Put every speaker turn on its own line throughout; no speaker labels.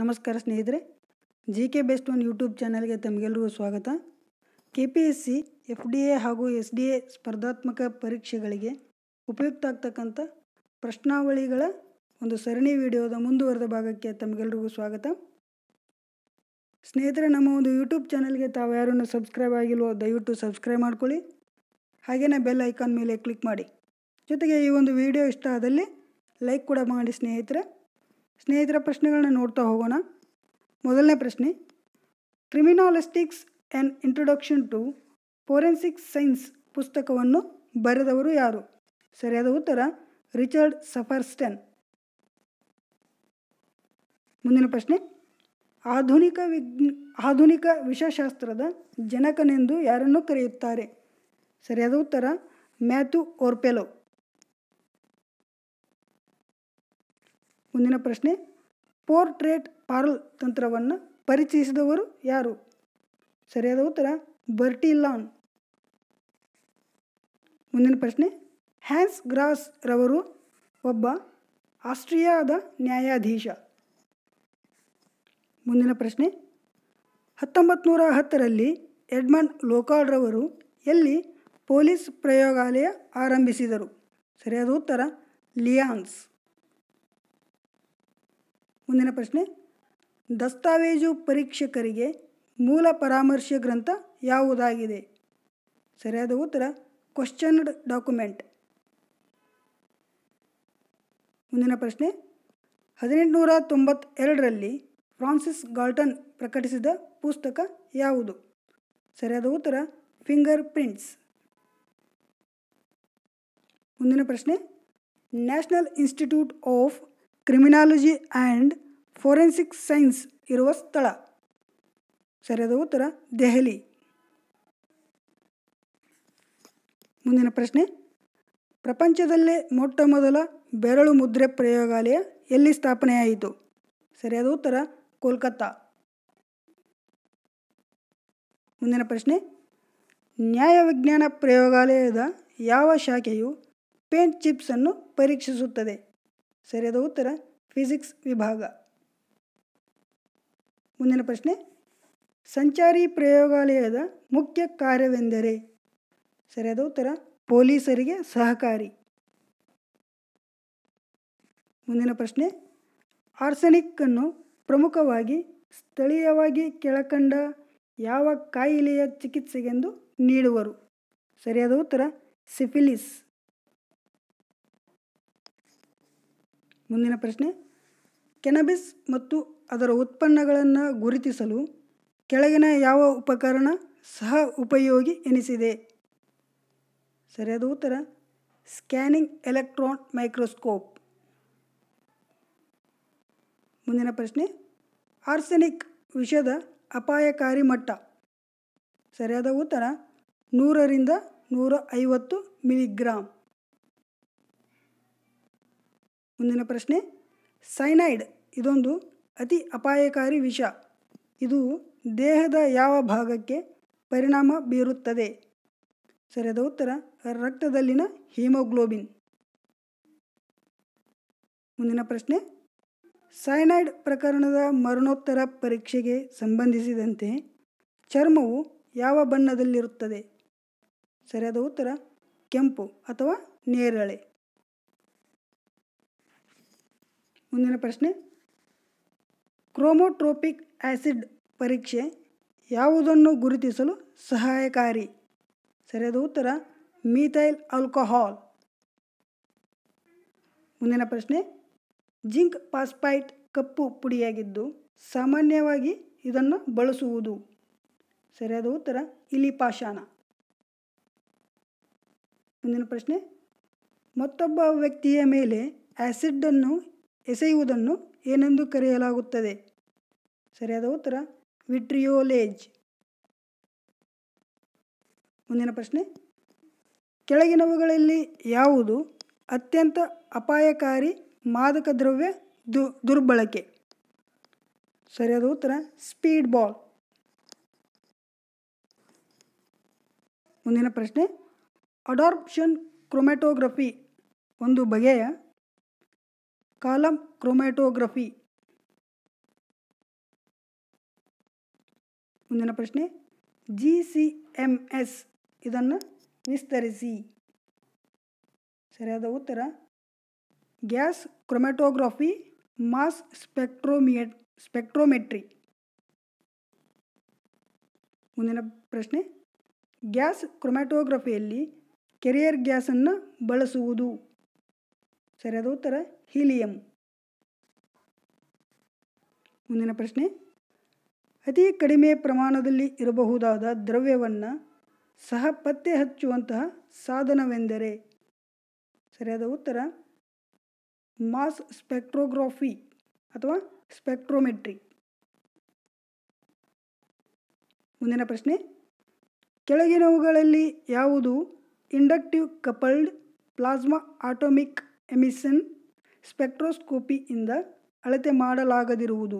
ನಮಸ್ಕಾರ ಸ್ನೇಹಿತರೆ G K best one YouTube ಚಾನಲ್ಗೆ ತಮಗೆಲ್ಲರಿಗೂ ಸ್ವಾಗತ K P S C F D A ಹಾಗೂ ಎಸ್ ಡಿ ಎ ಸ್ಪರ್ಧಾತ್ಮಕ ಪರೀಕ್ಷೆಗಳಿಗೆ ಉಪಯುಕ್ತ ಆಗ್ತಕ್ಕಂಥ ಪ್ರಶ್ನಾವಳಿಗಳ ಒಂದು ಸರಣಿ ವಿಡಿಯೋದ ಮುಂದುವರೆದ ಭಾಗಕ್ಕೆ ತಮಗೆಲ್ರಿಗೂ ಸ್ವಾಗತ ಸ್ನೇಹಿತರೆ ನಮ್ಮ ಒಂದು ಯೂಟ್ಯೂಬ್ ಚಾನಲ್ಗೆ ತಾವು ಯಾರನ್ನು ಸಬ್ಸ್ಕ್ರೈಬ್ ಆಗಿಲ್ವೋ ದಯವಿಟ್ಟು ಸಬ್ಸ್ಕ್ರೈಬ್ ಮಾಡ್ಕೊಳ್ಳಿ ಹಾಗೆಯೇ ಬೆಲ್ ಐಕಾನ್ ಮೇಲೆ ಕ್ಲಿಕ್ ಮಾಡಿ ಜೊತೆಗೆ ಈ ಒಂದು ವಿಡಿಯೋ ಇಷ್ಟ ಆದಲ್ಲಿ ಲೈಕ್ ಕೂಡ ಮಾಡಿ ಸ್ನೇಹಿತರೆ ಸ್ನೇಹಿತರ ಪ್ರಶ್ನೆಗಳನ್ನ ನೋಡ್ತಾ ಹೋಗೋಣ ಮೊದಲನೇ ಪ್ರಶ್ನೆ criminalistics and introduction to forensic science ಪುಸ್ತಕವನ್ನು ಬರೆದವರು ಯಾರು ಸರಿಯಾದ ಉತ್ತರ ರಿಚರ್ಡ್ ಸಫರ್ಸ್ಟನ್ ಮುಂದಿನ ಪ್ರಶ್ನೆ ಆಧುನಿಕ ವಿಜ್ ಆಧುನಿಕ ವಿಷಶಾಸ್ತ್ರದ ಜನಕನೆಂದು ಯಾರನ್ನು ಕರೆಯುತ್ತಾರೆ ಸರಿಯಾದ ಉತ್ತರ ಮ್ಯಾಥ್ಯೂ ಓರ್ಪೆಲೋ ಮುಂದಿನ ಪ್ರಶ್ನೆ ಪೋರ್ಟ್ರೇಟ್ ಪಾರ್ಲ್ ತಂತ್ರವನ್ನು ಪರಿಚಯಿಸಿದವರು ಯಾರು ಸರಿಯಾದ ಉತ್ತರ ಬರ್ಟಿಲಾನ್ ಮುಂದಿನ ಪ್ರಶ್ನೆ ಹ್ಯಾನ್ಸ್ ಗ್ರಾಸ್ ರವರು ಒಬ್ಬ ಆಸ್ಟ್ರಿಯಾದ ನ್ಯಾಯಾಧೀಶ ಮುಂದಿನ ಪ್ರಶ್ನೆ ಹತ್ತೊಂಬತ್ತು ನೂರ ಹತ್ತರಲ್ಲಿ ಎಡ್ಮಂಡ್ ರವರು ಎಲ್ಲಿ ಪೊಲೀಸ್ ಪ್ರಯೋಗಾಲಯ ಆರಂಭಿಸಿದರು ಸರಿಯಾದ ಉತ್ತರ ಲಿಯಾನ್ಸ್ ಮುಂದಿನ ಪ್ರಶ್ನೆ ದಸ್ತಾವೇಜು ಪರೀಕ್ಷಕರಿಗೆ ಮೂಲ ಪರಾಮರ್ಶ ಗ್ರಂಥ ಯಾವುದಾಗಿದೆ ಸರಿಯಾದ ಉತ್ತರ ಕ್ವಶನ್ಡ್ ಡಾಕ್ಯುಮೆಂಟ್ ಮುಂದಿನ ಪ್ರಶ್ನೆ ಹದಿನೆಂಟುನೂರ ತೊಂಬತ್ತೆರಡರಲ್ಲಿ ಫ್ರಾನ್ಸಿಸ್ ಗಾಲ್ಟನ್ ಪ್ರಕಟಿಸಿದ ಪುಸ್ತಕ ಯಾವುದು ಸರಿಯಾದ ಉತ್ತರ ಫಿಂಗರ್ ಪ್ರಿಂಟ್ಸ್ ಮುಂದಿನ ಪ್ರಶ್ನೆ National Institute of Criminology and Forensic Science ಇರುವ ಸ್ಥಳ ಸರಿಯಾದ ಉತ್ತರ ದೆಹಲಿ ಮುಂದಿನ ಪ್ರಶ್ನೆ ಪ್ರಪಂಚದಲ್ಲೇ ಮೊಟ್ಟ ಮೊದಲ ಬೆರಳು ಮುದ್ರೆ ಪ್ರಯೋಗಾಲಯ ಎಲ್ಲಿ ಸ್ಥಾಪನೆಯಾಯಿತು ಸರಿಯಾದ ಉತ್ತರ ಕೋಲ್ಕತ್ತಾ ಮುಂದಿನ ಪ್ರಶ್ನೆ ನ್ಯಾಯವಿಜ್ಞಾನ ಪ್ರಯೋಗಾಲಯದ ಯಾವ ಶಾಖೆಯು ಪೇಂಟ್ ಚಿಪ್ಸನ್ನು ಪರೀಕ್ಷಿಸುತ್ತದೆ ಸರಿಯಾದ ಉತ್ತರ ಫಿಸಿಕ್ಸ್ ವಿಭಾಗ ಮುಂದಿನ ಪ್ರಶ್ನೆ ಸಂಚಾರಿ ಪ್ರಯೋಗಾಲಯದ ಮುಖ್ಯ ಕಾರ್ಯವೆಂದರೆ ಸರಿಯಾದ ಉತ್ತರ ಪೊಲೀಸರಿಗೆ ಸಹಕಾರಿ ಮುಂದಿನ ಪ್ರಶ್ನೆ ಅನ್ನು ಪ್ರಮುಖವಾಗಿ ಸ್ಥಳೀಯವಾಗಿ ಕೆಳಕಂಡ ಯಾವ ಕಾಯಿಲೆಯ ಚಿಕಿತ್ಸೆಗೆಂದು ನೀಡುವರು ಸರಿಯಾದ ಉತ್ತರ ಸಿಫಿಲಿಸ್ ಮುಂದಿನ ಪ್ರಶ್ನೆ ಕೆನಬಿಸ್ ಮತ್ತು ಅದರ ಉತ್ಪನ್ನಗಳನ್ನು ಗುರುತಿಸಲು ಕೆಳಗಿನ ಯಾವ ಉಪಕರಣ ಸಹ ಉಪಯೋಗಿ ಎನಿಸಿದೆ ಸರಿಯಾದ ಉತ್ತರ ಸ್ಕ್ಯಾನಿಂಗ್ ಎಲೆಕ್ಟ್ರಾನ್ ಮೈಕ್ರೋಸ್ಕೋಪ್ ಮುಂದಿನ ಪ್ರಶ್ನೆ ಆರ್ಸೆನಿಕ್ ವಿಷದ ಅಪಾಯಕಾರಿ ಮಟ್ಟ ಸರಿಯಾದ ಉತ್ತರ ನೂರರಿಂದ ನೂರ ಐವತ್ತು ಮಿಲಿಗ್ರಾಮ್ ಮುಂದಿನ ಪ್ರಶ್ನೆ ಸೈನೈಡ್ ಇದೊಂದು ಅತಿ ಅಪಾಯಕಾರಿ ವಿಷ ಇದು ದೇಹದ ಯಾವ ಭಾಗಕ್ಕೆ ಪರಿಣಾಮ ಬೀರುತ್ತದೆ ಸರಿಯಾದ ಉತ್ತರ ರಕ್ತದಲ್ಲಿನ ಹಿಮೋಗ್ಲೋಬಿನ್ ಮುಂದಿನ ಪ್ರಶ್ನೆ ಸೈನೈಡ್ ಪ್ರಕರಣದ ಮರಣೋತ್ತರ ಪರೀಕ್ಷೆಗೆ ಸಂಬಂಧಿಸಿದಂತೆ ಚರ್ಮವು ಯಾವ ಬಣ್ಣದಲ್ಲಿರುತ್ತದೆ ಸರಿಯಾದ ಉತ್ತರ ಕೆಂಪು ಅಥವಾ ನೇರಳೆ ಮುಂದಿನ ಪ್ರಶ್ನೆ ಕ್ರೋಮೋಟ್ರೋಪಿಕ್ ಆ್ಯಸಿಡ್ ಪರೀಕ್ಷೆ ಯಾವುದನ್ನು ಗುರುತಿಸಲು ಸಹಾಯಕಾರಿ ಸರಿಯಾದ ಉತ್ತರ ಮೀಥೈಲ್ ಆಲ್ಕೋಹಾಲ್ ಮುಂದಿನ ಪ್ರಶ್ನೆ ಜಿಂಕ್ ಪಾಸ್ಪೈಟ್ ಕಪ್ಪು ಪುಡಿಯಾಗಿದ್ದು ಸಾಮಾನ್ಯವಾಗಿ ಇದನ್ನು ಬಳಸುವುದು ಸರಿಯಾದ ಉತ್ತರ ಇಲಿ ಮುಂದಿನ ಪ್ರಶ್ನೆ ಮತ್ತೊಬ್ಬ ವ್ಯಕ್ತಿಯ ಮೇಲೆ ಆ್ಯಸಿಡನ್ನು ಎಸೆಯುವುದನ್ನು ಏನೆಂದು ಕರೆಯಲಾಗುತ್ತದೆ ಸರಿಯಾದ ಉತ್ತರ ವಿಟ್ರಿಯೋಲೇಜ್ ಮುಂದಿನ ಪ್ರಶ್ನೆ ಕೆಳಗಿನವುಗಳಲ್ಲಿ ಯಾವುದು ಅತ್ಯಂತ ಅಪಾಯಕಾರಿ ಮಾದಕ ದ್ರವ್ಯ ದು ದುರ್ಬಳಕೆ ಸರಿಯಾದ ಉತ್ತರ ಸ್ಪೀಡ್ ಬಾಲ್ ಮುಂದಿನ ಪ್ರಶ್ನೆ ಅಡಾರ್ಪ್ಷನ್ ಕ್ರೊಮೆಟೋಗ್ರಫಿ ಒಂದು ಬಗೆಯ ಕಾಲಮ್ ಕ್ರೊಮ್ಯಾಟೋಗ್ರಫಿ ಮುಂದಿನ ಪ್ರಶ್ನೆ ಜಿ ಸಿ ಎಮ್ ಎಸ್ ಇದನ್ನು ವಿಸ್ತರಿಸಿ ಸರಿಯಾದ ಉತ್ತರ ಗ್ಯಾಸ್ ಕ್ರೊಮ್ಯಾಟೋಗ್ರಫಿ ಮಾಸ್ ಸ್ಪೆಕ್ಟ್ರೋಮಿಯ ಸ್ಪೆಕ್ಟ್ರೋಮೆಟ್ರಿ ಮುಂದಿನ ಪ್ರಶ್ನೆ ಗ್ಯಾಸ್ ಕ್ರೊಮ್ಯಾಟೋಗ್ರಫಿಯಲ್ಲಿ ಕೆರಿಯರ್ ಗ್ಯಾಸನ್ನು ಬಳಸುವುದು ಸರಿಯಾದ ಉತ್ತರ ಹೀಲಿಯಂ ಮುಂದಿನ ಪ್ರಶ್ನೆ ಅತಿ ಕಡಿಮೆ ಪ್ರಮಾಣದಲ್ಲಿ ಇರಬಹುದಾದ ದ್ರವ್ಯವನ್ನು ಸಹ ಪತ್ತೆ ಹಚ್ಚುವಂತಹ ಸಾಧನವೆಂದರೆ ಸರಿಯಾದ ಉತ್ತರ ಮಾಸ್ ಸ್ಪೆಕ್ಟ್ರೋಗ್ರಾಫಿ ಅಥವಾ ಸ್ಪೆಕ್ಟ್ರೋಮೆಟ್ರಿ ಮುಂದಿನ ಪ್ರಶ್ನೆ ಕೆಳಗಿನವುಗಳಲ್ಲಿ ಯಾವುದು inductive coupled plasma atomic emission ಸ್ಪೆಕ್ಟ್ರೋಸ್ಕೋಪಿಯಿಂದ ಅಳತೆ ಮಾಡಲಾಗದಿರುವುದು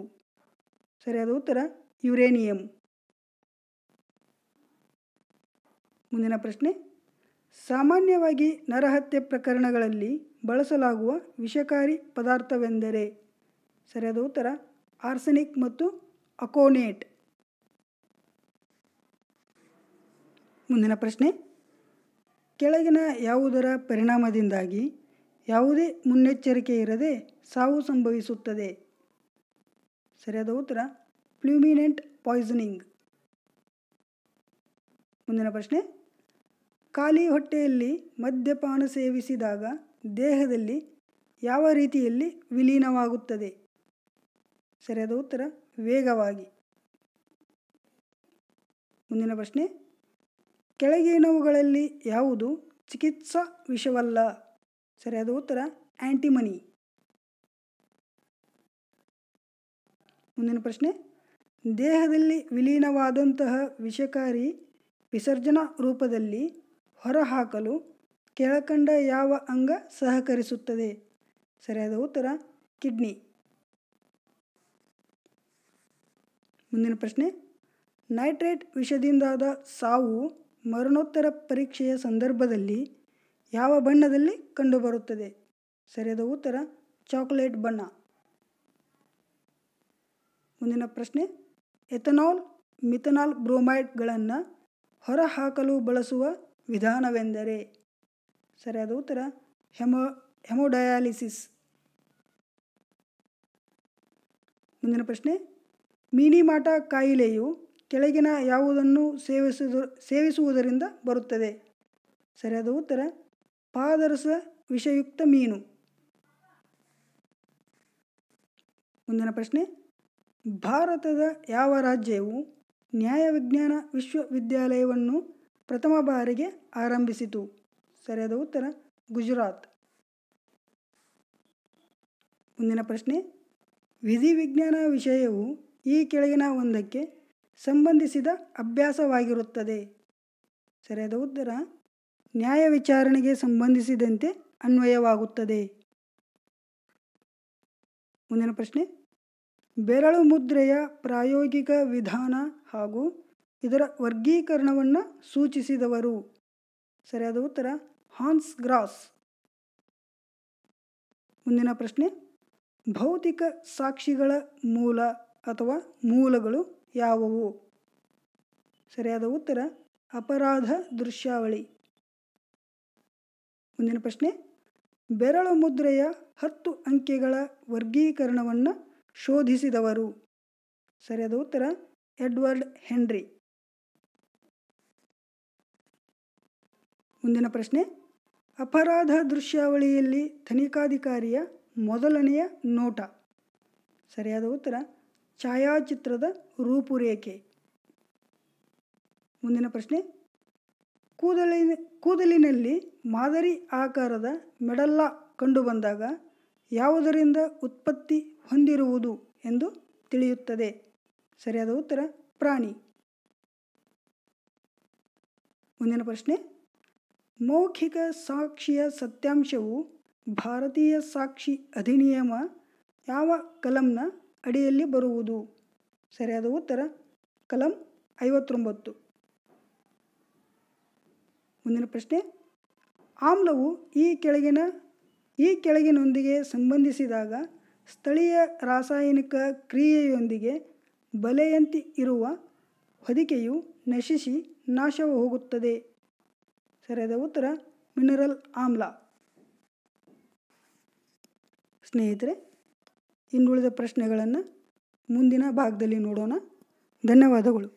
ಸರಿಯಾದ ಉತ್ತರ ಯುರೇನಿಯಂ ಮುಂದಿನ ಪ್ರಶ್ನೆ ಸಾಮಾನ್ಯವಾಗಿ ನರಹತ್ಯೆ ಪ್ರಕರಣಗಳಲ್ಲಿ ಬಳಸಲಾಗುವ ವಿಷಕಾರಿ ಪದಾರ್ಥವೆಂದರೆ ಸರಿಯಾದ ಉತ್ತರ ಆರ್ಸೆನಿಕ್ ಮತ್ತು ಅಕೋನೇಟ್ ಮುಂದಿನ ಪ್ರಶ್ನೆ ಕೆಳಗಿನ ಯಾವುದರ ಪರಿಣಾಮದಿಂದಾಗಿ ಯಾವುದೇ ಮುನ್ನೆಚ್ಚರಿಕೆ ಇರದೆ ಸಾವು ಸಂಭವಿಸುತ್ತದೆ ಸರಿಯಾದ ಉತ್ತರ ಪ್ಲ್ಯೂಮಿನೆಂಟ್ ಪಾಯ್ಸನಿಂಗ್ ಮುಂದಿನ ಪ್ರಶ್ನೆ ಖಾಲಿ ಹೊಟ್ಟೆಯಲ್ಲಿ ಮದ್ಯಪಾನ ಸೇವಿಸಿದಾಗ ದೇಹದಲ್ಲಿ ಯಾವ ರೀತಿಯಲ್ಲಿ ವಿಲೀನವಾಗುತ್ತದೆ ಸರಿಯಾದ ಉತ್ತರ ವೇಗವಾಗಿ ಮುಂದಿನ ಪ್ರಶ್ನೆ ಕೆಳಗಿನವುಗಳಲ್ಲಿ ಯಾವುದು ಚಿಕಿತ್ಸಾ ವಿಷವಲ್ಲ ಸರಿಯಾದ ಉತ್ತರ ಆ್ಯಂಟಿಮನಿ ಮುಂದಿನ ಪ್ರಶ್ನೆ ದೇಹದಲ್ಲಿ ವಿಲೀನವಾದಂತಹ ವಿಷಕಾರಿ ವಿಸರ್ಜನಾ ರೂಪದಲ್ಲಿ ಹೊರಹಾಕಲು ಕೆಳಕಂಡ ಯಾವ ಅಂಗ ಸಹಕರಿಸುತ್ತದೆ ಸರಿಯಾದ ಉತ್ತರ ಕಿಡ್ನಿ ಮುಂದಿನ ಪ್ರಶ್ನೆ ನೈಟ್ರೇಟ್ ವಿಷದಿಂದಾದ ಸಾವು ಮರಣೋತ್ತರ ಪರೀಕ್ಷೆಯ ಸಂದರ್ಭದಲ್ಲಿ ಯಾವ ಬಣ್ಣದಲ್ಲಿ ಕಂಡುಬರುತ್ತದೆ ಸರಿಯಾದ ಉತ್ತರ ಚಾಕೊಲೇಟ್ ಬಣ್ಣ ಮುಂದಿನ ಪ್ರಶ್ನೆ ಎಥನಾಲ್ ಮಿಥನಾಲ್ ಬ್ರೋಮೈಡ್ಗಳನ್ನು ಹೊರಹಾಕಲು ಬಳಸುವ ವಿಧಾನವೆಂದರೆ ಸರಿಯಾದ ಉತ್ತರ ಹೆಮೋ ಹೆಮೋಡಯಾಲಿಸಿಸ್ ಮುಂದಿನ ಪ್ರಶ್ನೆ ಮಿನಿಮಾಟ ಕಾಯಿಲೆಯು ಕೆಳಗಿನ ಯಾವುದನ್ನು ಸೇವಿಸುವುದು ಸೇವಿಸುವುದರಿಂದ ಬರುತ್ತದೆ ಸರಿಯಾದ ಉತ್ತರ ಪಾದರಸ ವಿಷಯುಕ್ತ ಮೀನು ಮುಂದಿನ ಪ್ರಶ್ನೆ ಭಾರತದ ಯಾವ ರಾಜ್ಯವು ನ್ಯಾಯವಿಜ್ಞಾನ ವಿಶ್ವವಿದ್ಯಾಲಯವನ್ನು ಪ್ರಥಮ ಬಾರಿಗೆ ಆರಂಭಿಸಿತು ಸರಿಯಾದ ಉತ್ತರ ಗುಜರಾತ್ ಮುಂದಿನ ಪ್ರಶ್ನೆ ವಿಧಿವಿಜ್ಞಾನ ವಿಷಯವು ಈ ಕೆಳಗಿನ ಒಂದಕ್ಕೆ ಸಂಬಂಧಿಸಿದ ಅಭ್ಯಾಸವಾಗಿರುತ್ತದೆ ಸರಿಯಾದ ಉತ್ತರ ನ್ಯಾಯ ವಿಚಾರಣೆಗೆ ಸಂಬಂಧಿಸಿದಂತೆ ಅನ್ವಯವಾಗುತ್ತದೆ ಮುಂದಿನ ಪ್ರಶ್ನೆ ಬೆರಳು ಮುದ್ರೆಯ ಪ್ರಾಯೋಗಿಕ ವಿಧಾನ ಹಾಗೂ ಇದರ ವರ್ಗೀಕರಣವನ್ನು ಸೂಚಿಸಿದವರು ಸರಿಯಾದ ಉತ್ತರ ಹಾನ್ಸ್ ಗ್ರಾಸ್ ಮುಂದಿನ ಪ್ರಶ್ನೆ ಭೌತಿಕ ಸಾಕ್ಷಿಗಳ ಮೂಲ ಅಥವಾ ಮೂಲಗಳು ಯಾವುವು ಸರಿಯಾದ ಉತ್ತರ ಅಪರಾಧ ದೃಶ್ಯಾವಳಿ ಮುಂದಿನ ಪ್ರಶ್ನೆ ಬೆರಳು ಮುದ್ರೆಯ ಹತ್ತು ಅಂಕೆಗಳ ವರ್ಗೀಕರಣವನ್ನು ಶೋಧಿಸಿದವರು ಸರಿಯಾದ ಉತ್ತರ ಎಡ್ವರ್ಡ್ ಹೆನ್ರಿ ಮುಂದಿನ ಪ್ರಶ್ನೆ ಅಪರಾಧ ದೃಶ್ಯಾವಳಿಯಲ್ಲಿ ತನಿಖಾಧಿಕಾರಿಯ ಮೊದಲನೆಯ ನೋಟ ಸರಿಯಾದ ಉತ್ತರ ಛಾಯಾಚಿತ್ರದ ರೂಪುರೇಖೆ ಮುಂದಿನ ಪ್ರಶ್ನೆ ಕೂದಲಿನ ಕೂದಲಿನಲ್ಲಿ ಮಾದರಿ ಆಕಾರದ ಮೆಡಲ್ಲ ಕಂಡುಬಂದಾಗ ಯಾವುದರಿಂದ ಉತ್ಪತ್ತಿ ಹೊಂದಿರುವುದು ಎಂದು ತಿಳಿಯುತ್ತದೆ ಸರಿಯಾದ ಉತ್ತರ ಪ್ರಾಣಿ ಮುಂದಿನ ಪ್ರಶ್ನೆ ಮೌಖಿಕ ಸಾಕ್ಷಿಯ ಸತ್ಯಾಂಶವು ಭಾರತೀಯ ಸಾಕ್ಷಿ ಅಧಿನಿಯಮ ಯಾವ ಕಲಂನ ಅಡಿಯಲ್ಲಿ ಬರುವುದು ಸರಿಯಾದ ಉತ್ತರ ಕಲಂ ಐವತ್ತೊಂಬತ್ತು ಮುಂದಿನ ಪ್ರಶ್ನೆ ಆಮ್ಲವು ಈ ಕೆಳಗಿನ ಈ ಕೆಳಗಿನೊಂದಿಗೆ ಸಂಬಂಧಿಸಿದಾಗ ಸ್ಥಳೀಯ ರಾಸಾಯನಿಕ ಕ್ರಿಯೆಯೊಂದಿಗೆ ಬಲೆಯಂತಿ ಇರುವ ಹೊದಿಕೆಯು ನಶಿಸಿ ನಾಶವು ಹೋಗುತ್ತದೆ ಸರಿಯಾದ ಉತ್ತರ ಮಿನರಲ್ ಆಮ್ಲ ಸ್ನೇಹಿತರೆ ಇನ್ನುಳಿದ ಪ್ರಶ್ನೆಗಳನ್ನು ಮುಂದಿನ ಭಾಗದಲ್ಲಿ ನೋಡೋಣ ಧನ್ಯವಾದಗಳು